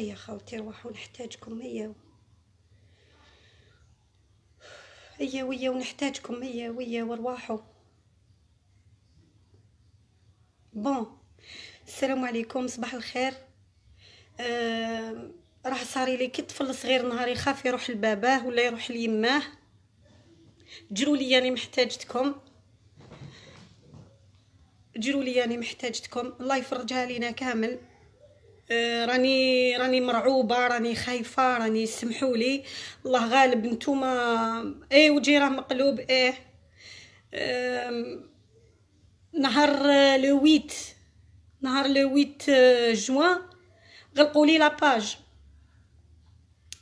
هيا خاوتي روحوا نحتاجكم هيا هيا ويا ونحتاجكم هيا ويا وارواحوا بون السلام عليكم صباح الخير آه راه صاري لي كي الطفل الصغير نهار يخاف يروح لباباه ولا يروح ليماه جرو لي راني محتاجتكم جرو لي راني محتاجتكم الله يفرجها لينا كامل آه، راني راني مرعوبه راني خايفه راني سمحوا لي الله غالب نتوما ايه وجهي راه مقلوب ايه نهار لو 8 نهار لو 8 آه، جوان غلقوا لي لاباج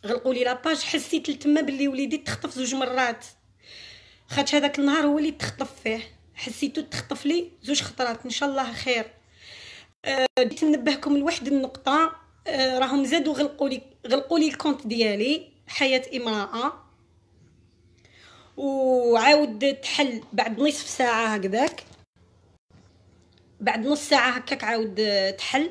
غلقوا لي لاباج حسيت لتما بلي وليدي تخطف زوج مرات خاطش هذاك النهار هو اللي تخطف فيه حسيتو تخطف لي زوج خطرات ان شاء الله خير بغيت أه، نبهكم لواحد النقطه أه، راهم زادوا غلقوا لي غلقوا لي الكونت ديالي حياه امراه وعاود تحل بعد نصف ساعه هكذاك بعد نص ساعه هكاك عاود تحل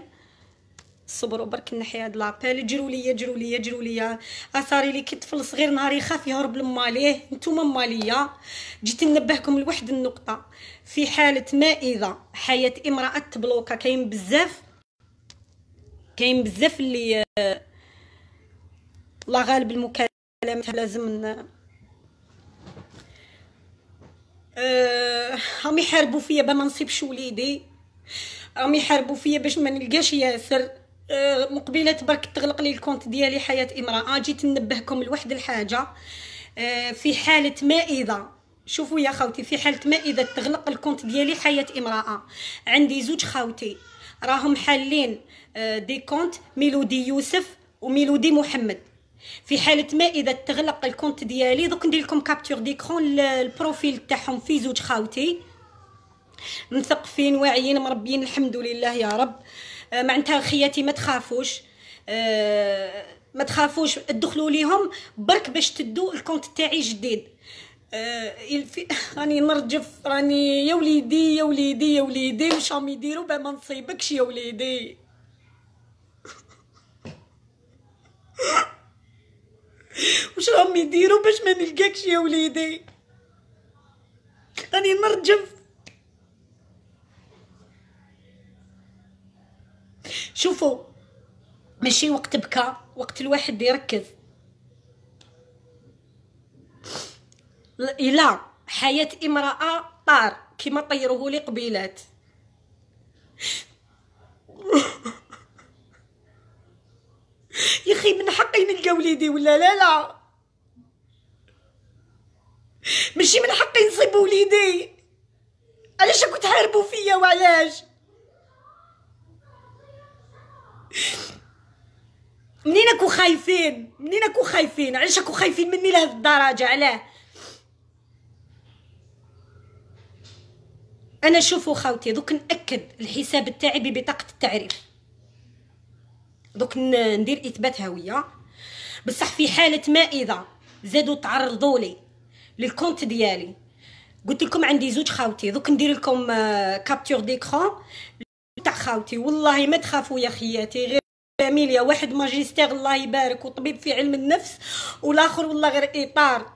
صبروا برك نحي هاد لابيل جرو ليا جرو ليا جرو ليا اثاري لي كي طفل صغير نهار يخاف يهرب لماليه نتوما ماليا جيت ننبهكم لواحد النقطه في حاله ما اذا حياه امراه تبلوكا كاين بزاف كاين بزاف اللي آه، لا غالب المكالمات لازم أه هم يحاربوا فيا ما نصيبش وليدي هم يحاربوا فيا باش ما نلقاش ياسر آه، مقبله تبارك تغلق لي الكونت ديالي حياه امراه آه، جيت ننبهكم لواحد الحاجه آه، في حاله ما اذا شوفوا يا خوتي في حاله ما اذا تغلق الكونت ديالي حياه امراه عندي زوج خوتي راهم حالين دي كونت ميلودي يوسف وميلودي محمد في حاله ما اذا تغلق الكونت ديالي دوك ندير لكم كابتور ديكرون البروفيل تاعهم في زوج خوتي مثقفين واعيين مربيين الحمد لله يا رب آه آه، معناتها خياتي ما تخافوش آه، ما تخافوش تدخلوا ليهم برك باش تدو الكونت تاعي جديد آه، راني نرجف راني يا وليدي يا وليدي يا وليدي واش راهم يديروا باه ما نصيبكش يا وليدي واش راهم يديروا باش ما نلقاكش يا وليدي راني نرجف شوفوا ماشي وقت بكى وقت الواحد يركز الى حياه امراه طار كما طيره لي قبيلات يا اخي من حقي نلقى وليدي ولا لا لا ماشي من حقي نصيب وليدي علاش كنت حاربوا فيا وعلاش منين اكو خايفين منين اكو خايفين علاش اكو خايفين مني لهذ الدرجه علاه انا شوفوا خاوتي دوك ناكد الحساب تاعي ببطاقه التعريف دوك ندير اثبات هويه بصح في حاله ما اذا زادوا تعرضوا لي للكونت ديالي قلت لكم عندي زوج خاوتي دوك ندير لكم كابتور ديكرون تاع خاوتي والله ما تخافوا يا خياتي غير فاميليا واحد ماجستير الله يبارك وطبيب في علم النفس والاخر والله غير اطار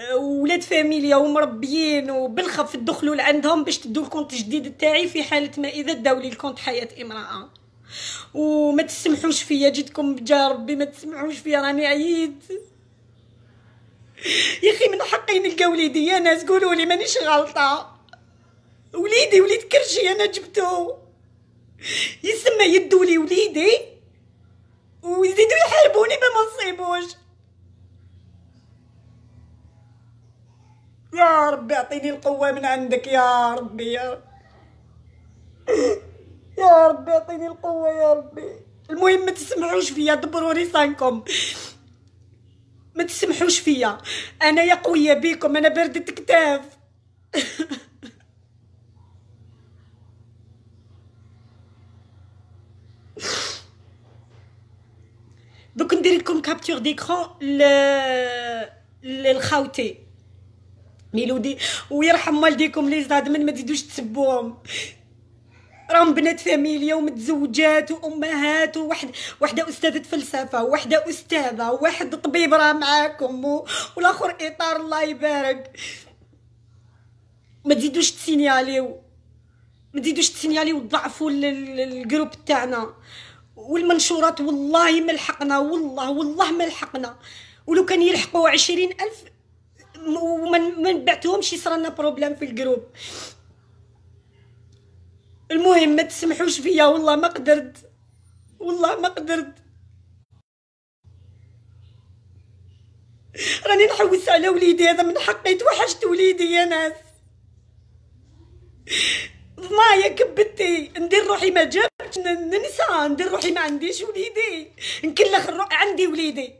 أه، ولاد فاميليا ومربيين وبالخف تدخلوا لعندهم باش تدوا الكونت الجديد تاعي في حاله ما اذا داولي الكونت حياه امراه وما تسمحوش فيا جيتكم بجا ربي ما تسمحوش فيا راني عييت يا اخي من حقي نلقى وليدي يا ناس قولوا لي مانيش غلطه وليدي وليد كرشي انا جبته يسمى يدولي وليدي ما تصيبوش يا ربي اعطيني القوه من عندك يا ربي يا يا ربي اعطيني القوه يا ربي المهم ما تسمحوش فيا دبروا ريسانكم ما تسمحوش فيا انايا قويه بيكم انا بردت كتاف دوك ندير لكم كابتور ديكرون للخاوتي ميلودي ويرحم والديكم لي زاد من ما تزيدوش تسبوهم راهم بنات فاميليا ومتزوجات وامهات وواحد وحده استاذه فلسفه وحده استاذه وواحد طبيب راه معاكم و... والاخر اطار الله يبارك ما تزيدوش تسينياليو ما تزيدوش تسينياليو تضعفوا الجروب تاعنا والمنشورات والله ما لحقنا والله والله ما لحقنا ولو كان يلحقوا عشرين ألف وما نبعتهمش يصرالنا بروبلام في الجروب المهم ما تسمحوش فيا والله ما قدرت والله ما قدرت راني نحوس على وليدي هذا من حقي توحشت وليدي يا ناس ضنايا كبتي ندير روحي ما جاب ننسى ندير روحي ما عنديش وليدي نكلخ الروح عندي وليدي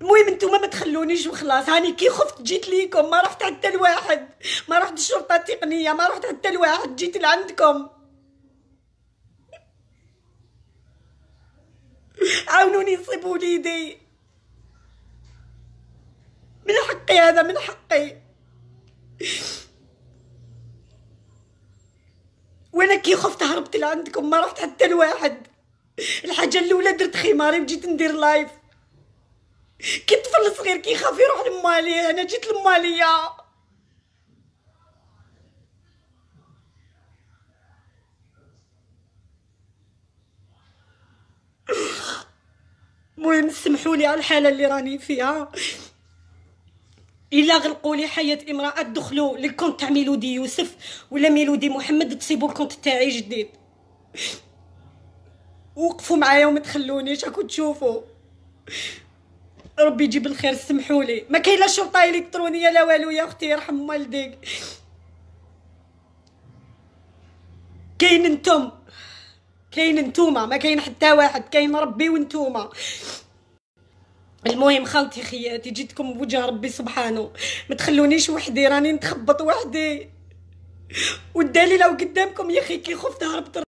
المهم انتوما ما تخلونيش وخلاص هاني كي خفت جيت ليكم ما رحت حتى لواحد ما رحت الشرطه التقنيه ما رحت حتى لواحد جيت لعندكم عاونوني نصيب وليدي من حقي هذا من حقي وانا كي خفت هربت لعندكم ما رحت حتى لواحد الحاجه الاولى درت خماري وجيت ندير لايف كي الطفل الصغير كيخاف يروح لمالي انا جيت لمالي المهم سمحوا لي على الحاله اللي راني فيها الا غلقوا لي حياه امراه دخلوا للكونت تاع ميلودي يوسف ولا ميلودي محمد تصيبوا الكونت تاعي جديد وقفوا معايا وما تخلونيش راكم تشوفوا ربي يجيب الخير سمحوا لي ما كاين لا شرطه الكترونيه لا والو يا اختي يرحم والديك كاين انتم كاين نتوما ما كاين حتى واحد كاين ربي وانتوما المهم خاوتي خياتي جيتكم بوجه ربي سبحانه ما تخلونيش وحدي راني نتخبط وحدي والدليل او قدامكم يا اخي كي خفت هربت